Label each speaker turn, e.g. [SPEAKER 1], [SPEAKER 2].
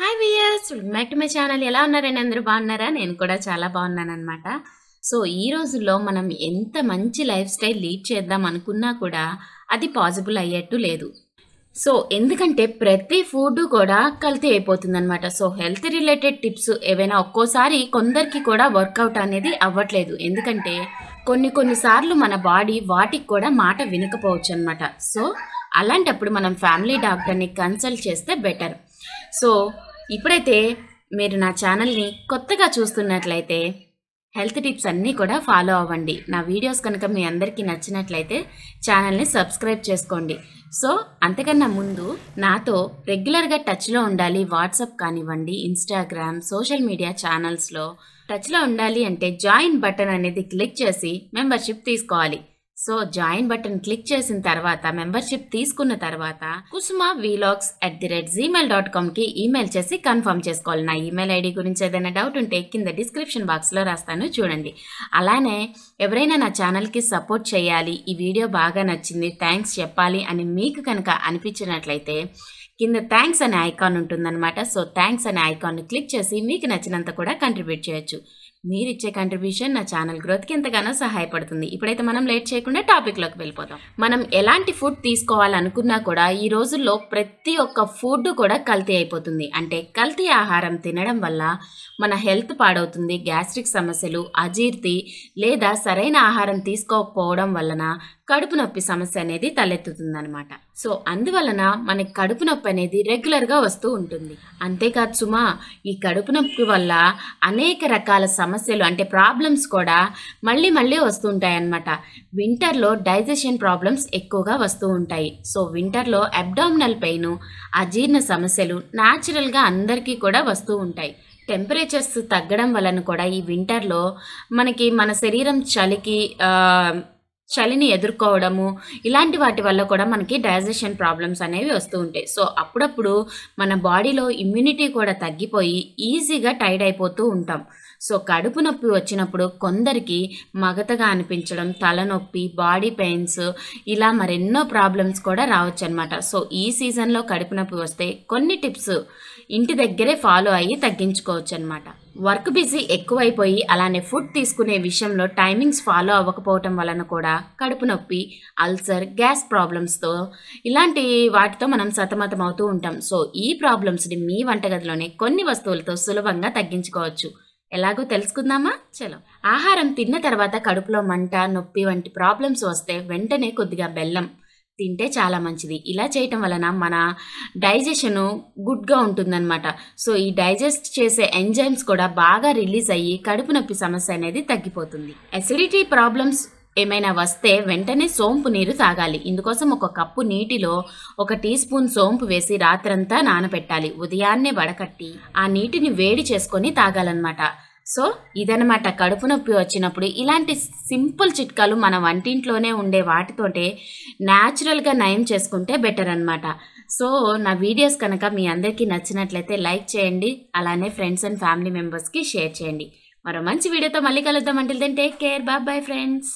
[SPEAKER 1] hi viewers back to my channel ఎలా ఉన్నారండి అందరూ బాగున్నారా నేను కూడా చాలా బాగున్నాను అనమాట సో ఈ రోజుల్లో మనం ఎంత మంచి లైఫ్ స్టైల్ లీడ్ చేద్దాం అనుకున్నా కూడా అది పాసిబుల్ అయ్యేట్టు లేదు సో ఎందుకంటే ప్రతి ఫుడ్ కూడా కల్తీ అయిపోతుందనమాట సో హెల్త్ రిలేటెడ్ టిప్స్ ఏవైనా ఒక్కోసారి కొందరికి కూడా వర్కౌట్ అనేది అవ్వట్లేదు ఎందుకంటే కొన్ని కొన్నిసార్లు మన బాడీ వాటికి కూడా మాట వినకపోవచ్చు అనమాట సో అలాంటప్పుడు మనం ఫ్యామిలీ డాక్టర్ని కన్సల్ట్ చేస్తే బెటర్ సో ఇప్పుడైతే మీరు నా ఛానల్ని కొత్తగా చూస్తున్నట్లయితే హెల్త్ టిప్స్ అన్నీ కూడా ఫాలో అవ్వండి నా వీడియోస్ కనుక మీ అందరికీ నచ్చినట్లయితే ఛానల్ని సబ్స్క్రైబ్ చేసుకోండి సో అంతకన్నా ముందు నాతో రెగ్యులర్గా టచ్లో ఉండాలి వాట్సాప్ కానివ్వండి ఇన్స్టాగ్రామ్ సోషల్ మీడియా ఛానల్స్లో టచ్లో ఉండాలి అంటే జాయిన్ బటన్ అనేది క్లిక్ చేసి మెంబర్షిప్ తీసుకోవాలి సో జాయిన్ బటన్ క్లిక్ చేసిన తర్వాత మెంబర్షిప్ తీసుకున్న తర్వాత Kusuma vlogs at the rate Gmail dot com కి ఈమెయిల్ చేసి కన్ఫర్మ్ చేసుకోవాలి నా ఈమెయిల్ ఐడి గురించి ఏదైనా డౌట్ ఉంటే కింద డిస్క్రిప్షన్ బాక్స్లో రాస్తాను చూడండి అలానే ఎవరైనా నా ఛానల్కి సపోర్ట్ చేయాలి ఈ వీడియో బాగా నచ్చింది థ్యాంక్స్ చెప్పాలి అని మీకు కనుక అనిపించినట్లయితే కింద థ్యాంక్స్ అనే ఐకాన్ ఉంటుందన్నమాట సో థ్యాంక్స్ అనే ఐకాన్ని క్లిక్ చేసి మీకు నచ్చినంత కూడా కంట్రిబ్యూట్ చేయొచ్చు మీరిచ్చే కంట్రిబ్యూషన్ నా ఛానల్ గ్రోత్కి ఎంతగానో సహాయపడుతుంది ఇప్పుడైతే మనం లేట్ చేయకుండా టాపిక్లోకి వెళ్ళిపోతాం మనం ఎలాంటి ఫుడ్ తీసుకోవాలనుకున్నా కూడా ఈ రోజుల్లో ప్రతి ఒక్క ఫుడ్ కూడా కల్తీ అయిపోతుంది అంటే కల్తీ ఆహారం తినడం వల్ల మన హెల్త్ పాడవుతుంది గ్యాస్ట్రిక్ సమస్యలు అజీర్తి లేదా సరైన ఆహారం తీసుకోకపోవడం వలన కడుపు నొప్పి సమస్య అనేది తలెత్తుతుందనమాట సో అందువలన మనకి కడుపు నొప్పి అనేది రెగ్యులర్గా వస్తూ ఉంటుంది అంతేకాదు సుమా ఈ కడుపు నొప్పి వల్ల అనేక రకాల సమస్యలు అంటే ప్రాబ్లమ్స్ కూడా మళ్ళీ మళ్ళీ వస్తూ ఉంటాయన్నమాట వింటర్లో డైజెషన్ ప్రాబ్లమ్స్ ఎక్కువగా వస్తూ ఉంటాయి సో వింటర్లో అబ్డామినల్ పెయిన్ అజీర్ణ సమస్యలు న్యాచురల్గా అందరికీ కూడా వస్తూ ఉంటాయి టెంపరేచర్స్ తగ్గడం వలన కూడా ఈ వింటర్లో మనకి మన శరీరం చలికి చలిని ఎదుర్కోవడము ఇలాంటి వాటి వల్ల కూడా మనకి డైజెషన్ ప్రాబ్లమ్స్ అనేవి వస్తూ ఉంటాయి సో అప్పుడప్పుడు మన బాడీలో ఇమ్యూనిటీ కూడా తగ్గిపోయి ఈజీగా టైడ్ అయిపోతూ ఉంటాం సో కడుపు నొప్పి వచ్చినప్పుడు కొందరికి మగతగా అనిపించడం తలనొప్పి బాడీ పెయిన్స్ ఇలా మరెన్నో ప్రాబ్లమ్స్ కూడా రావచ్చు అనమాట సో ఈ సీజన్లో కడుపు నొప్పి వస్తే కొన్ని టిప్స్ ఇంటి దగ్గరే ఫాలో అయ్యి తగ్గించుకోవచ్చు అనమాట వర్క్ బిజీ ఎక్కువైపోయి అలానే ఫుడ్ తీసుకునే విషయంలో టైమింగ్స్ ఫాలో అవ్వకపోవటం వలన కూడా కడుపు నొప్పి అల్సర్ గ్యాస్ ప్రాబ్లమ్స్తో ఇలాంటి వాటితో మనం సతమతం అవుతూ ఉంటాం సో ఈ ప్రాబ్లమ్స్ని మీ వంటగదిలోనే కొన్ని వస్తువులతో సులభంగా తగ్గించుకోవచ్చు ఎలాగో తెలుసుకుందామా చలో ఆహారం తిన్న తర్వాత కడుపులో మంట నొప్పి వంటి ప్రాబ్లమ్స్ వస్తే వెంటనే కొద్దిగా బెల్లం తింటే చాలా మంచిది ఇలా చేయటం వలన మన డైజెషను గుడ్గా ఉంటుందన్నమాట సో ఈ డైజెస్ట్ చేసే ఎంజైమ్స్ కూడా బాగా రిలీజ్ అయ్యి కడుపు నొప్పి సమస్య అనేది తగ్గిపోతుంది అసిడిటీ ప్రాబ్లమ్స్ ఏమైనా వస్తే వెంటనే సోంపు నీరు తాగాలి ఇందుకోసం ఒక కప్పు నీటిలో ఒక టీ స్పూన్ సోంపు వేసి రాత్రంతా నానబెట్టాలి ఉదయాన్నే వడకట్టి ఆ నీటిని వేడి చేసుకొని తాగాలన్నమాట సో ఇదనమాట కడుపు నొప్పి వచ్చినప్పుడు ఇలాంటి సింపుల్ చిట్కాలు మన వంటింట్లోనే ఉండే వాటితోటే న్యాచురల్గా నయం చేసుకుంటే బెటర్ అనమాట సో నా వీడియోస్ కనుక మీ అందరికీ నచ్చినట్లయితే లైక్ చేయండి అలానే ఫ్రెండ్స్ అండ్ ఫ్యామిలీ మెంబర్స్కి షేర్ చేయండి మరో మంచి వీడియోతో మళ్ళీ కలుద్దాం అంటే take care bye bye friends